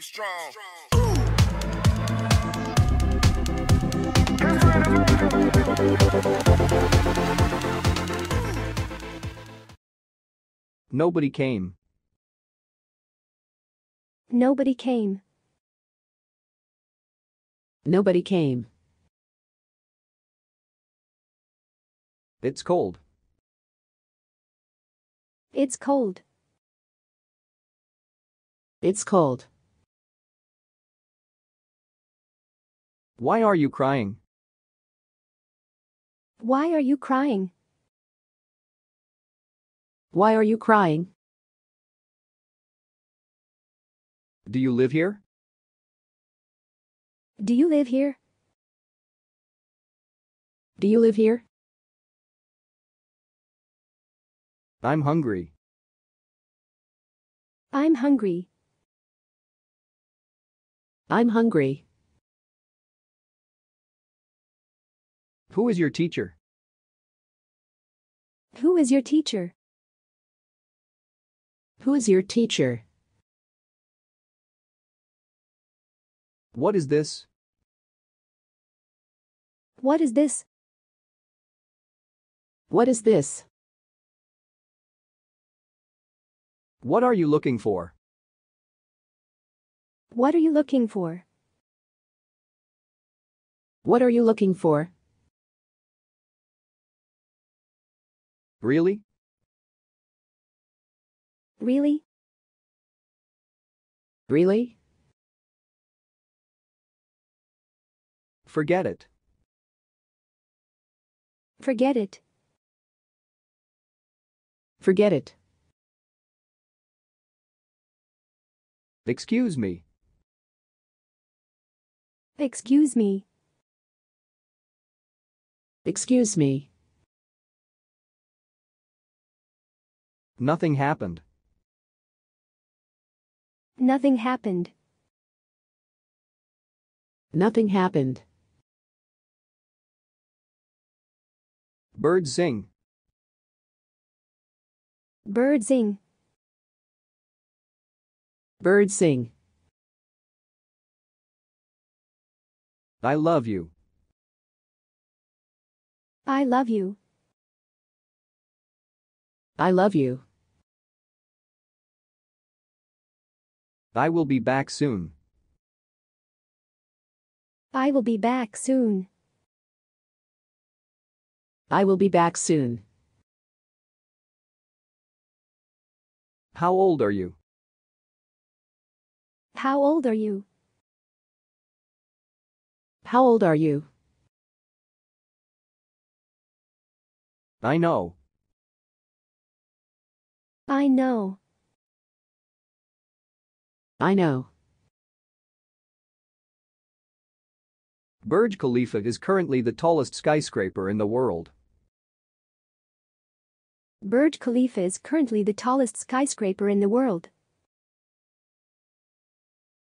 strong. Nobody came. Nobody came. Nobody came. It's cold. It's cold. It's cold. Why are you crying? Why are you crying? Why are you crying? Do you live here? Do you live here? Do you live here? I'm hungry. I'm hungry. I'm hungry. Who is your teacher? Who is your teacher? Who is your teacher? What is this? What is this? What is this? What are you looking for? What are you looking for? What are you looking for? Really? Really? Really? Forget it. Forget it. Forget it. Excuse me. Excuse me. Excuse me. Nothing happened. Nothing happened. Nothing happened. Birds sing. Birds sing. Birds sing. I love you. I love you. I love you. I will be back soon. I will be back soon. I will be back soon. How old are you? How old are you? How old are you? I know. I know. I know. Burj Khalifa is currently the tallest skyscraper in the world. Burj Khalifa is currently the tallest skyscraper in the world.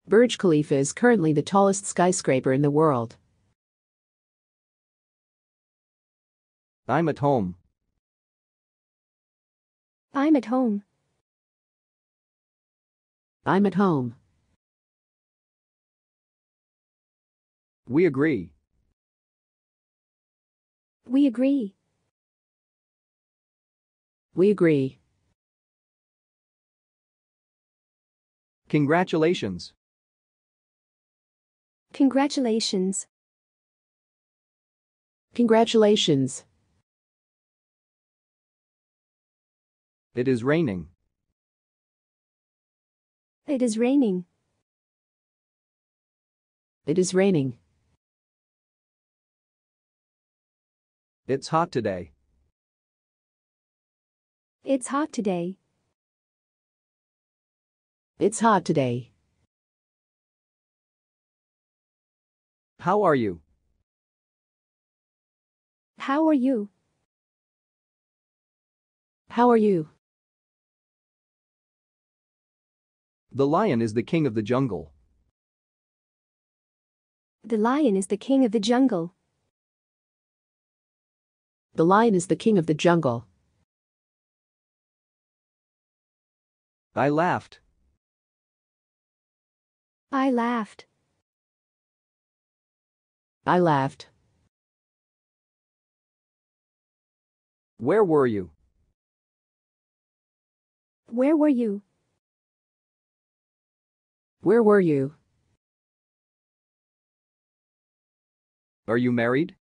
Burj Khalifa is currently the tallest skyscraper in the world. I'm at home. I'm at home. I'm at home. We agree. We agree. We agree. Congratulations. Congratulations. Congratulations. It is raining. It is raining. It is raining. It's hot today. It's hot today. It's hot today. How are you? How are you? How are you? The lion is the king of the jungle. The lion is the king of the jungle. The lion is the king of the jungle. I laughed. I laughed. I laughed. Where were you? Where were you? Where were you? Are you married?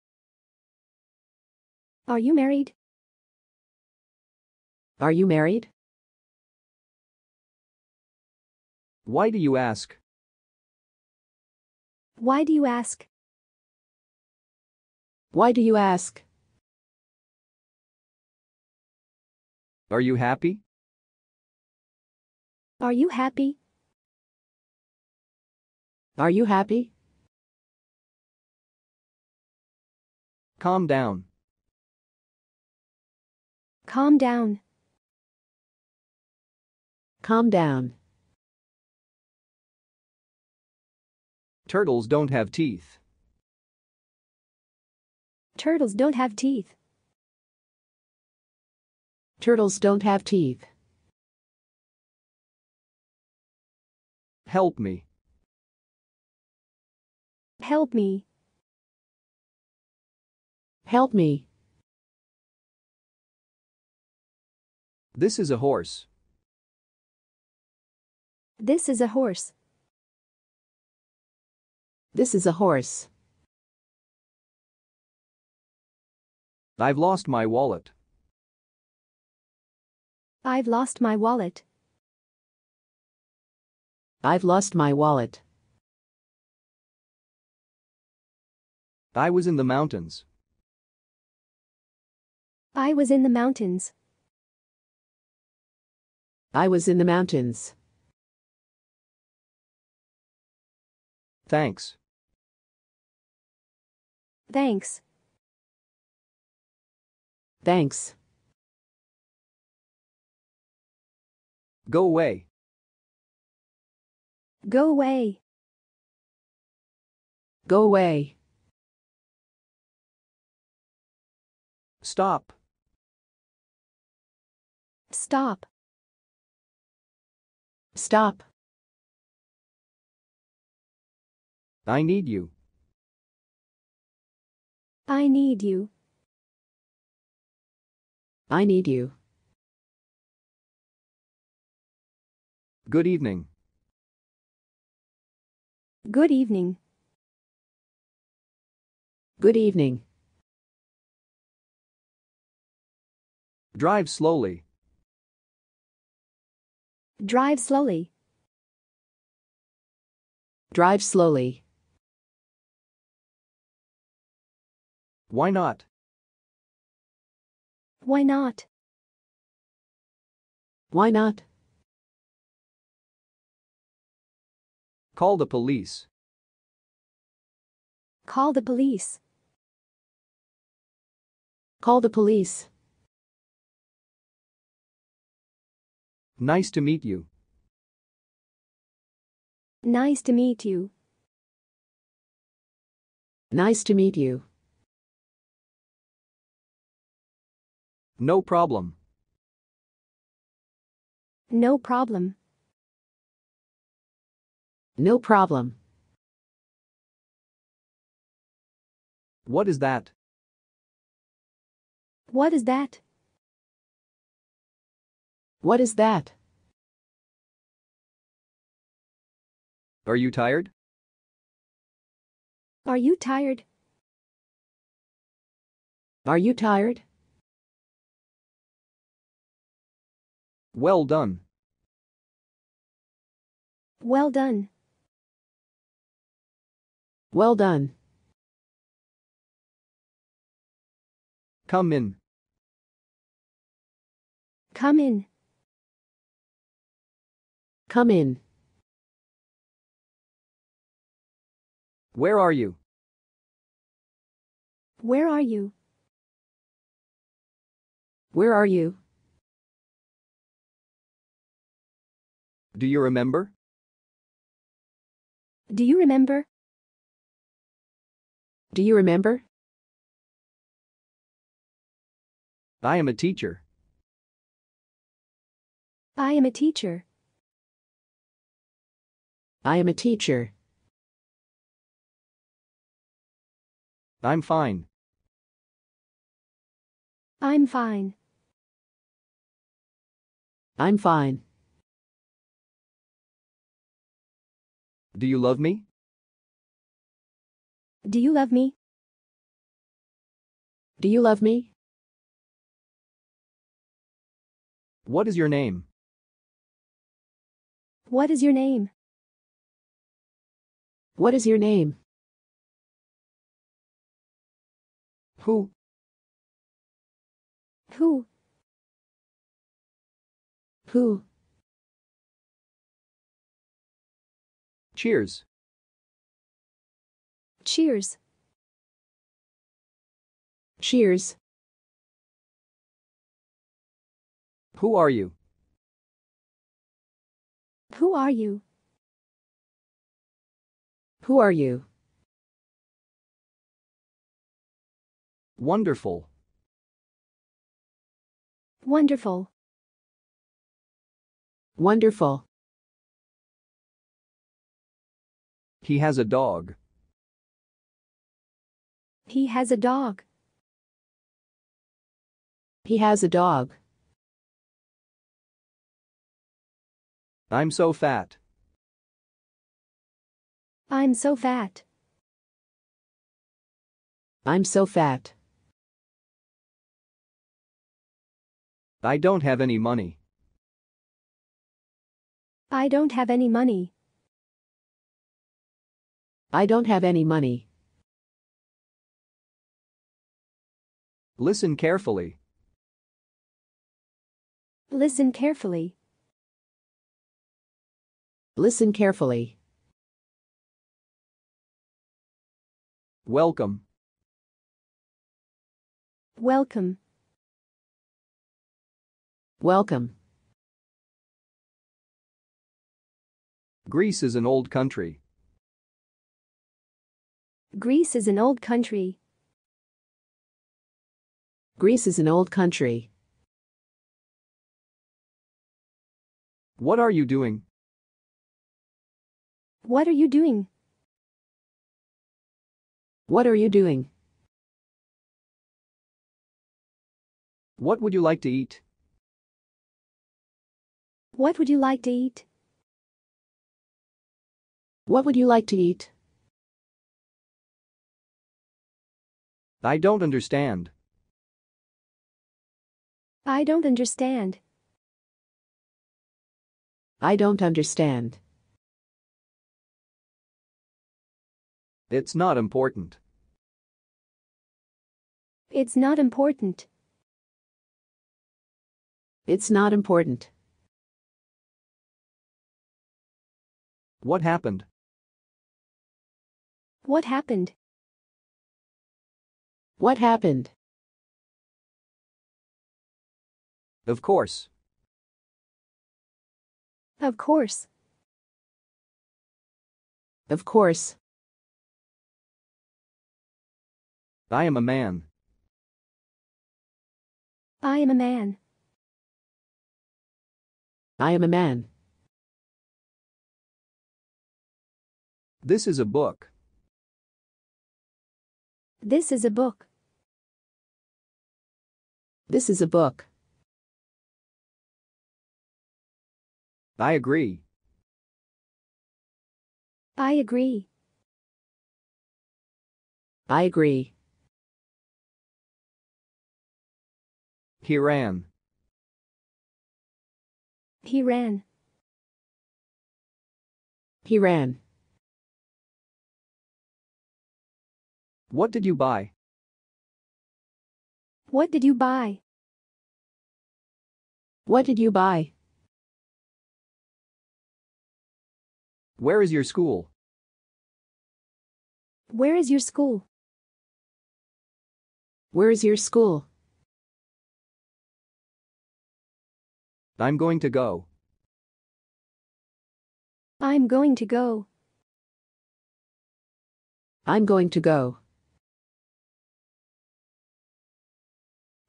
Are you married? Are you married? Why do you ask? Why do you ask? Why do you ask? Are you happy? Are you happy? Are you happy? Calm down. Calm down. Calm down. Turtles don't have teeth. Turtles don't have teeth. Turtles don't have teeth. Help me. Help me. Help me. This is a horse. This is a horse. This is a horse. I've lost my wallet. I've lost my wallet. I've lost my wallet. I was in the mountains. I was in the mountains. I was in the mountains. Thanks. Thanks. Thanks. Go away. Go away. Go away. Stop. Stop. Stop. I need you. I need you. I need you. Good evening. Good evening. Good evening. Drive slowly. Drive slowly. Drive slowly. Why not? Why not? Why not? Call the police. Call the police. Call the police. Nice to meet you. Nice to meet you. Nice to meet you. No problem. No problem. No problem. What is that? What is that? What is that? Are you tired? Are you tired? Are you tired? Well done. Well done. Well done. Come in. Come in. Come in. Where are you? Where are you? Where are you? Do you remember? Do you remember? Do you remember? I am a teacher. I am a teacher. I am a teacher. I'm fine. I'm fine. I'm fine. Do you love me? Do you love me? Do you love me? What is your name? What is your name? What is your name? Who? Who? Who? Cheers. Cheers. Cheers. Who are you? Who are you? Who are you? Wonderful. Wonderful. Wonderful. He has a dog. He has a dog. He has a dog. I'm so fat. I'm so fat. I'm so fat. I don't have any money. I don't have any money. I don't have any money. Listen carefully. Listen carefully. Listen carefully. Welcome. Welcome. Welcome. Greece is an old country. Greece is an old country. Greece is an old country. What are you doing? What are you doing? What are you doing? What would you like to eat? What would you like to eat? What would you like to eat? I don't understand. I don't understand. I don't understand. It's not important. It's not important. It's not important. What happened? What happened? What happened? Of course. Of course. Of course. I am a man. I am a man. I am a man. This is a book. This is a book. This is a book. I agree. I agree. I agree. He ran. He ran. He ran. What did you buy? What did you buy? What did you buy? Where is your school? Where is your school? Where is your school? I'm going to go. I'm going to go. I'm going to go.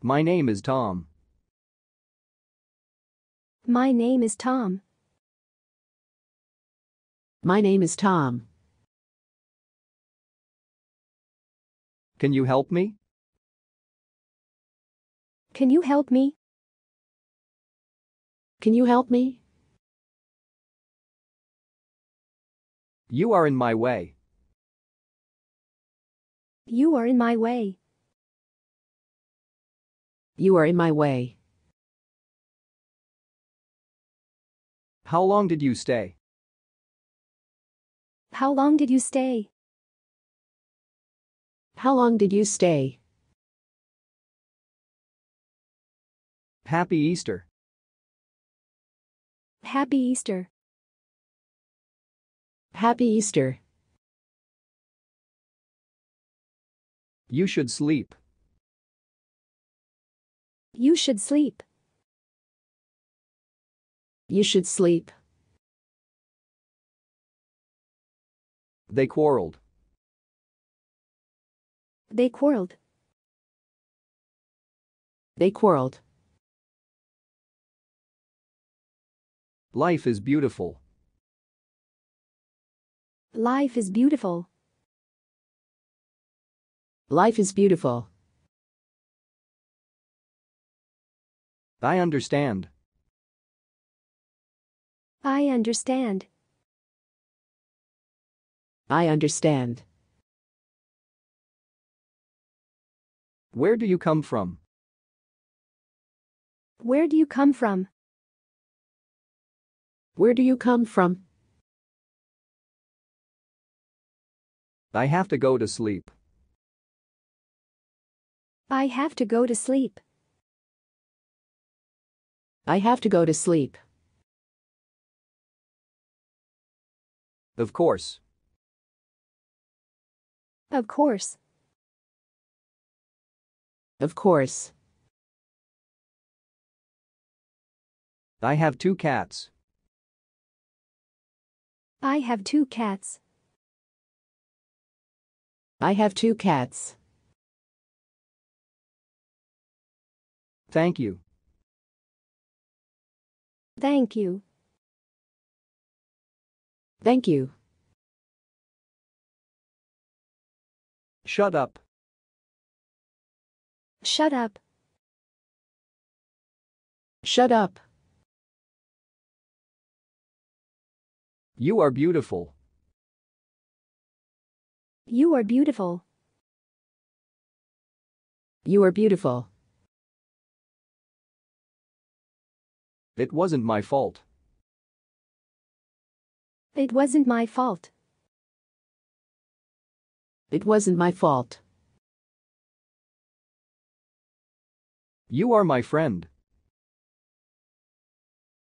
My name is Tom. My name is Tom. My name is Tom. Can you help me? Can you help me? Can you help me? You are in my way. You are in my way. You are in my way. How long did you stay? How long did you stay? How long did you stay? Happy Easter. Happy Easter. Happy Easter. You should sleep. You should sleep. You should sleep. They quarreled. They quarreled. They quarreled. Life is beautiful. Life is beautiful. Life is beautiful. I understand. I understand. I understand. Where do you come from? Where do you come from? Where do you come from? I have to go to sleep. I have to go to sleep. I have to go to sleep. Of course. Of course. Of course. I have two cats. I have two cats. I have two cats. Thank you. Thank you. Thank you. Shut up. Shut up. Shut up. You are beautiful. You are beautiful. You are beautiful. It wasn't my fault. It wasn't my fault. It wasn't my fault. You are my friend.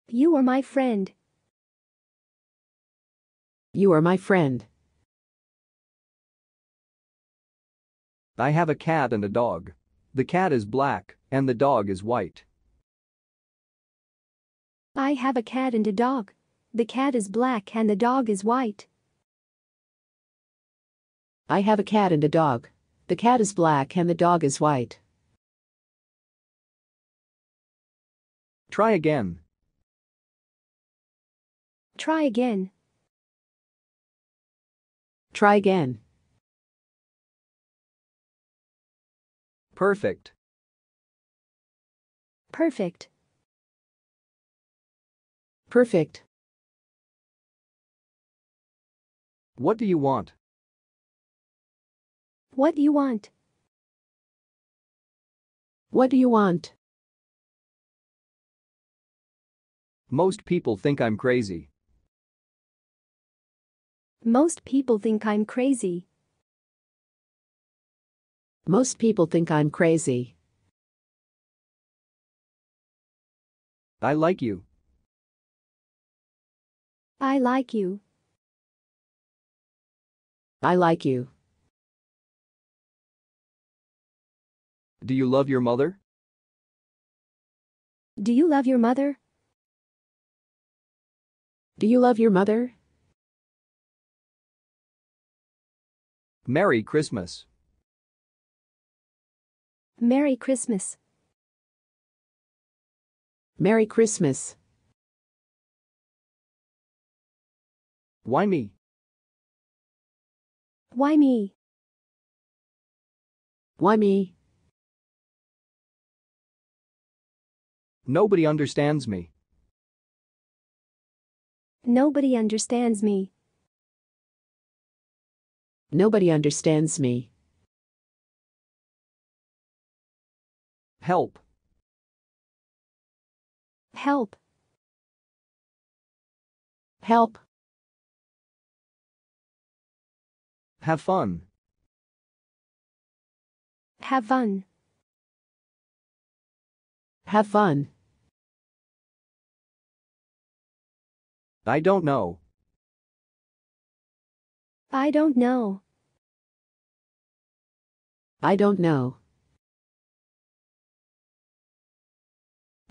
You are my friend. You are my friend. I have a cat and a dog. The cat is black, and the dog is white. I have a cat and a dog. The cat is black and the dog is white. I have a cat and a dog. The cat is black and the dog is white. Try again. Try again. Try again. Perfect. Perfect. Perfect. What do you want? What do you want? What do you want? Most people think I'm crazy. Most people think I'm crazy. Most people think I'm crazy. I like you. I like you. I like you. Do you love your mother? Do you love your mother? Do you love your mother? Merry Christmas. Merry Christmas. Merry Christmas. Why me? Why me? Why me? Nobody understands me. Nobody understands me. Nobody understands me. Help. Help. Help. Have fun. Have fun. Have fun. I don't know. I don't know. I don't know.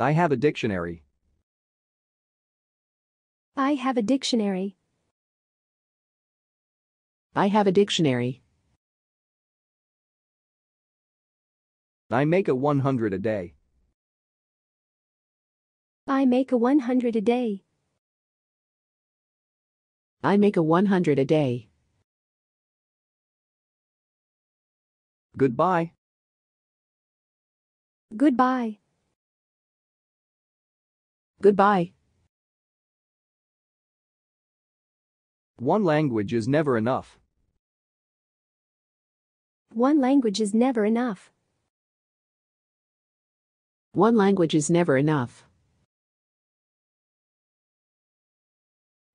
I have a dictionary. I have a dictionary. I have a dictionary. I make a 100 a day. I make a 100 a day. I make a 100 a day. Goodbye. Goodbye. Goodbye. One language is never enough. One language is never enough. One language is never enough.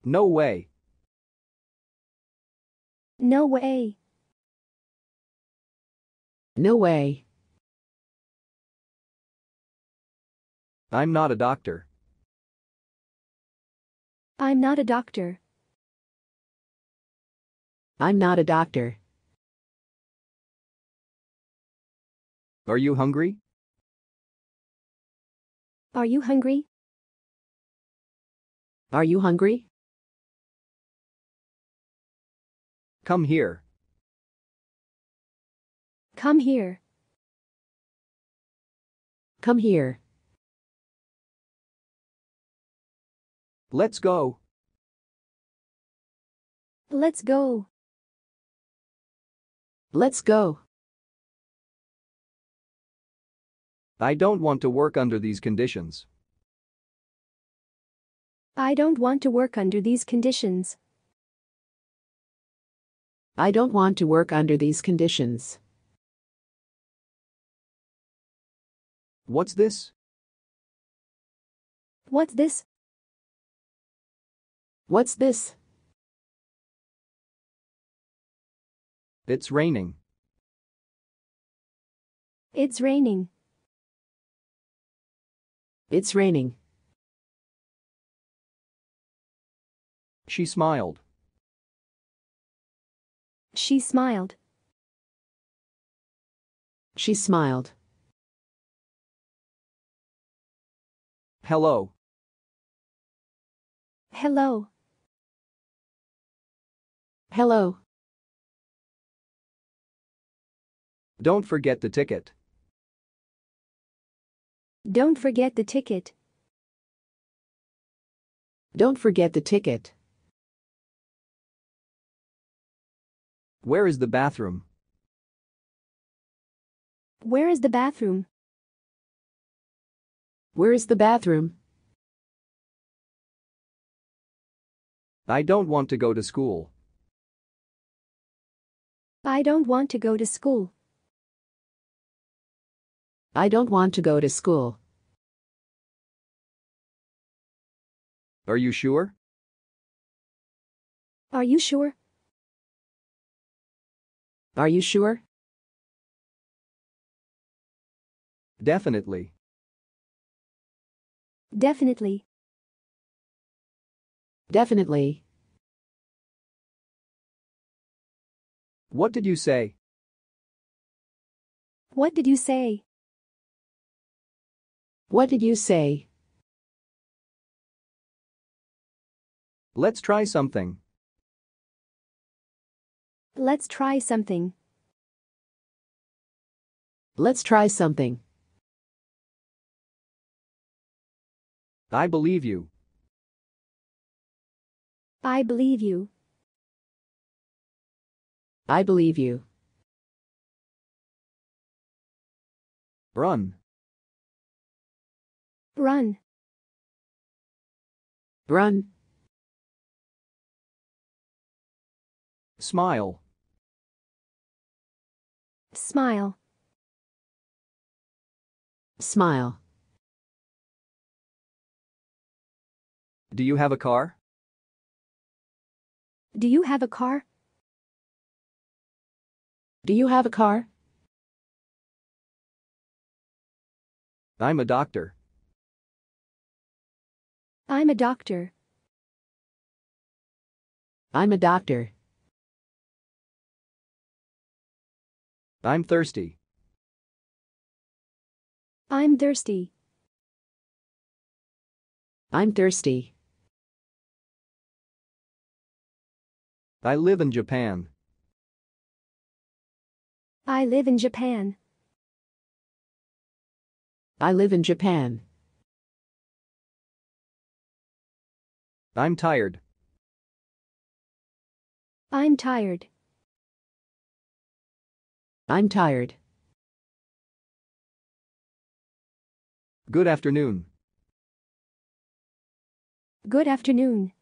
No way. No way. No way. I'm not a doctor. I'm not a doctor. I'm not a doctor. Are you hungry? Are you hungry? Are you hungry? Come here. Come here. Come here. Let's go. Let's go. Let's go. I don't want to work under these conditions. I don't want to work under these conditions. I don't want to work under these conditions. What's this? What's this? What's this? It's raining. It's raining. It's raining. She smiled. She smiled. She smiled. Hello. Hello. Hello. Don't forget the ticket. Don't forget the ticket. Don't forget the ticket. Where is the bathroom? Where is the bathroom? Where is the bathroom? I don't want to go to school. I don't want to go to school. I don't want to go to school. Are you sure? Are you sure? Are you sure? Definitely. Definitely. Definitely. What did you say? What did you say? What did you say? Let's try something. Let's try something. Let's try something. I believe you. I believe you. I believe you. Run. Run. Run. Smile. Smile. Smile. Do you have a car? Do you have a car? Do you have a car? I'm a doctor. I'm a doctor. I'm a doctor. I'm thirsty. I'm thirsty. I'm thirsty. I live in Japan. I live in Japan. I live in Japan. I'm tired. I'm tired. I'm tired. Good afternoon. Good afternoon.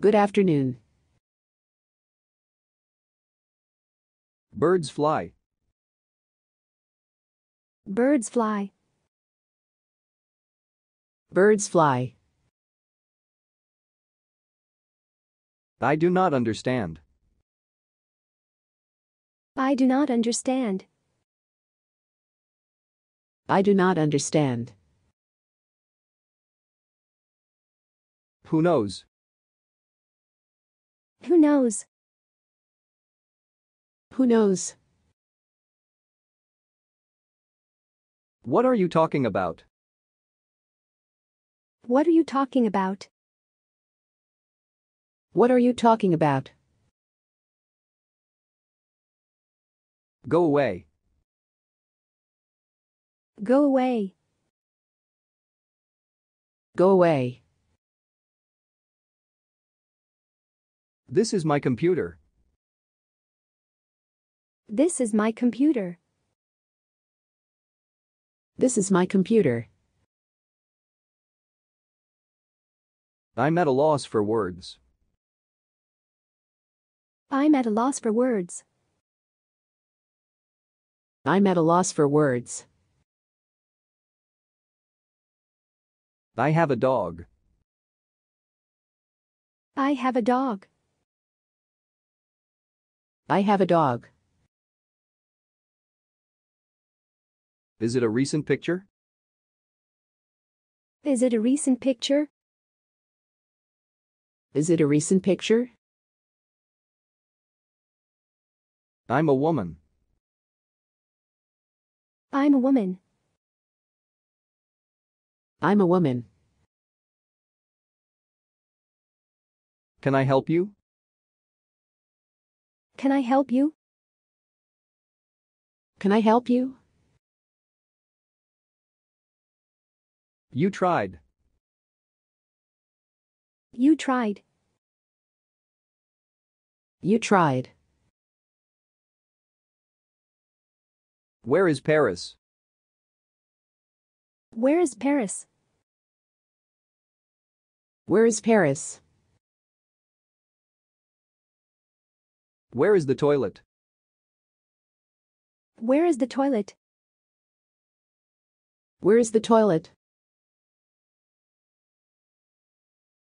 Good afternoon. Birds fly. Birds fly. Birds fly. I do not understand. I do not understand. I do not understand. Who knows? Who knows? Who knows? What are you talking about? What are you talking about? What are you talking about? Go away. Go away. Go away. This is my computer. This is my computer. This is my computer. I'm at a loss for words. I'm at a loss for words. I'm at a loss for words. I have a dog. I have a dog. I have a dog. Is it a recent picture? Is it a recent picture? Is it a recent picture? I'm a woman. I'm a woman. I'm a woman. Can I help you? Can I help you? Can I help you? You tried. You tried. You tried. Where is Paris? Where is Paris? Where is Paris? Where is the toilet? Where is the toilet? Where is the toilet?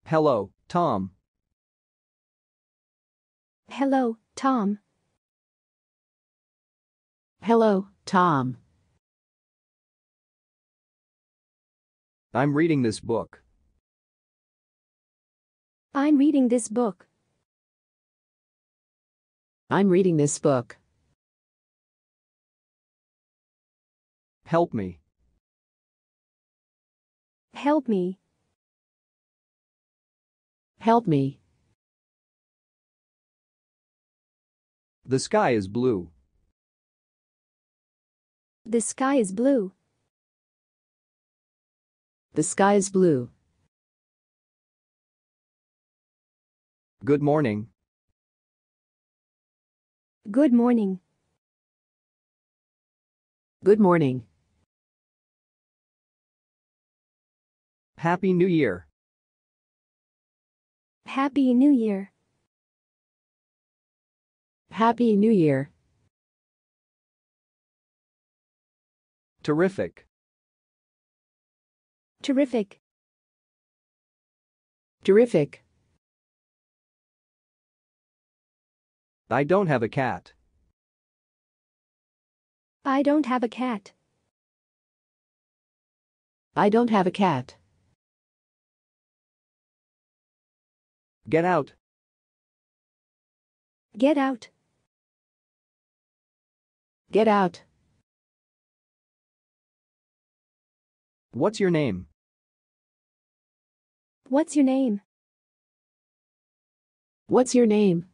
Hello, Tom. Hello, Tom. Hello, Tom. I'm reading this book. I'm reading this book. I'm reading this book. Help me. Help me. Help me. The sky is blue. The sky is blue. The sky is blue. Good morning. Good morning. Good morning. Happy New Year. Happy New Year. Happy New Year. Terrific. Terrific. Terrific. I don't have a cat. I don't have a cat. I don't have a cat. Get out. Get out. Get out. What's your name? What's your name? What's your name?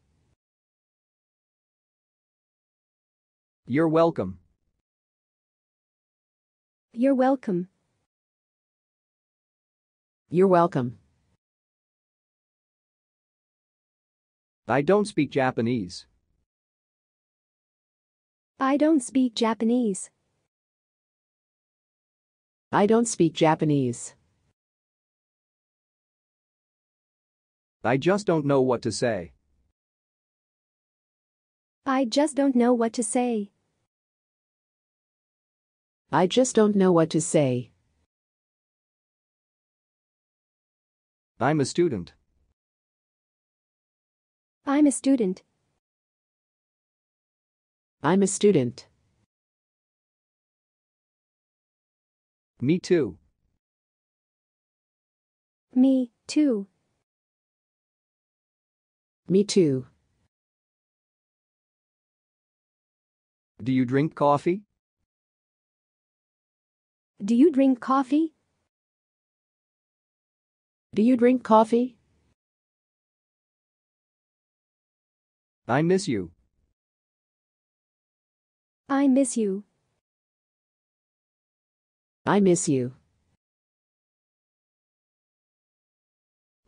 You're welcome. You're welcome. You're welcome. I don't speak Japanese. I don't speak Japanese. I don't speak Japanese. I just don't know what to say. I just don't know what to say. I just don't know what to say. I'm a student. I'm a student. I'm a student. Me too. Me, too. Me too. Do you drink coffee? Do you drink coffee? Do you drink coffee? I miss you. I miss you. I miss you.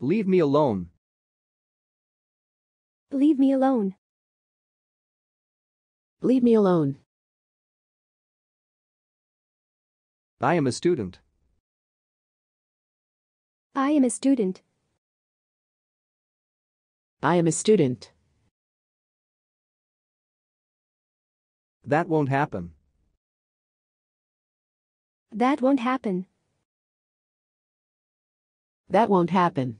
Leave me alone. Leave me alone. Leave me alone. I am a student. I am a student. I am a student. That won't happen. That won't happen. That won't happen.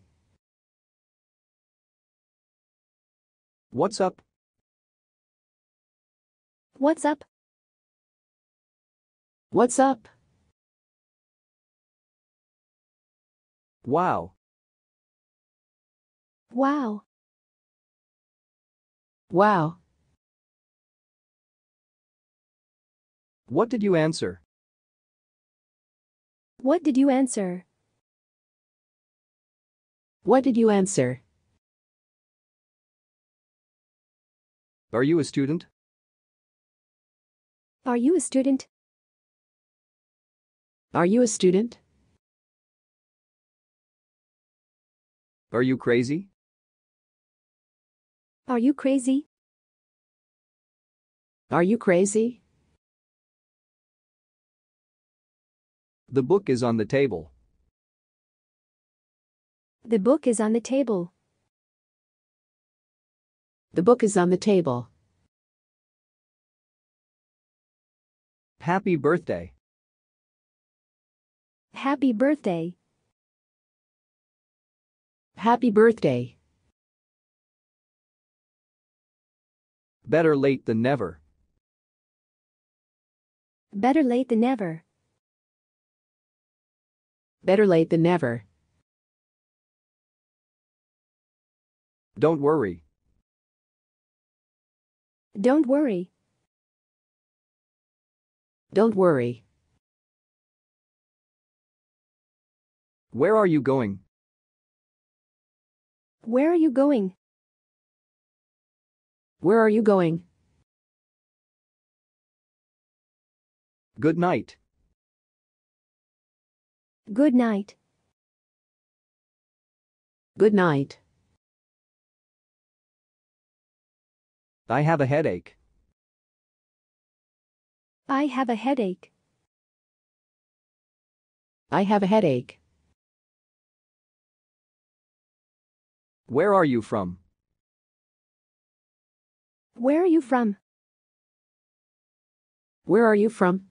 What's up? What's up? What's up? Wow. Wow. Wow. What did you answer? What did you answer? What did you answer? Are you a student? Are you a student? Are you a student? Are you crazy? Are you crazy? Are you crazy? The book is on the table. The book is on the table. The book is on the table. Happy birthday. Happy birthday. Happy birthday. Better late than never. Better late than never. Better late than never. Don't worry. Don't worry. Don't worry. Where are you going? Where are you going? Where are you going? Good night. Good night. Good night. I have a headache. I have a headache. I have a headache. Where are you from? Where are you from? Where are you from?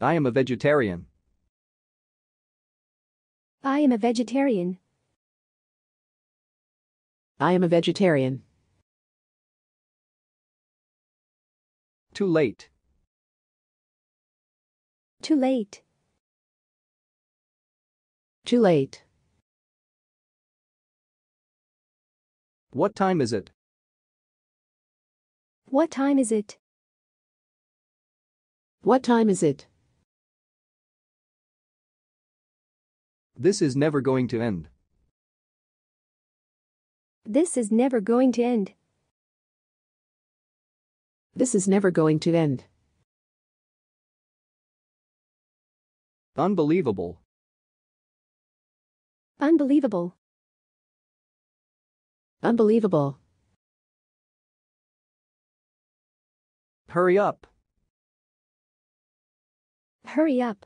I am a vegetarian. I am a vegetarian. I am a vegetarian. Too late. Too late. Too late. What time is it? What time is it? What time is it? This is never going to end. This is never going to end. This is never going to end. Unbelievable. Unbelievable. Unbelievable. Hurry up. Hurry up.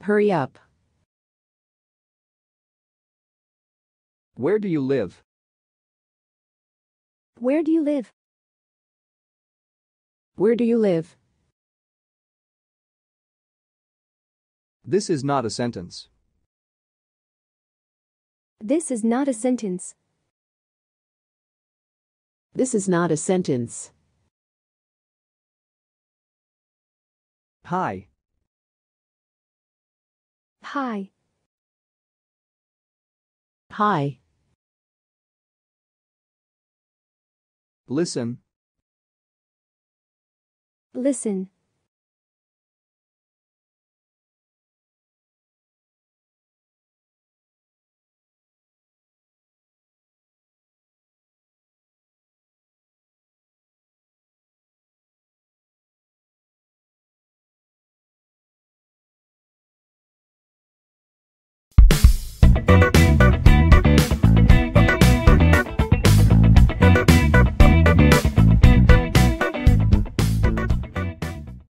Hurry up. Where do you live? Where do you live? Where do you live? This is not a sentence. This is not a sentence. This is not a sentence. Hi. Hi. Hi. Listen. Listen.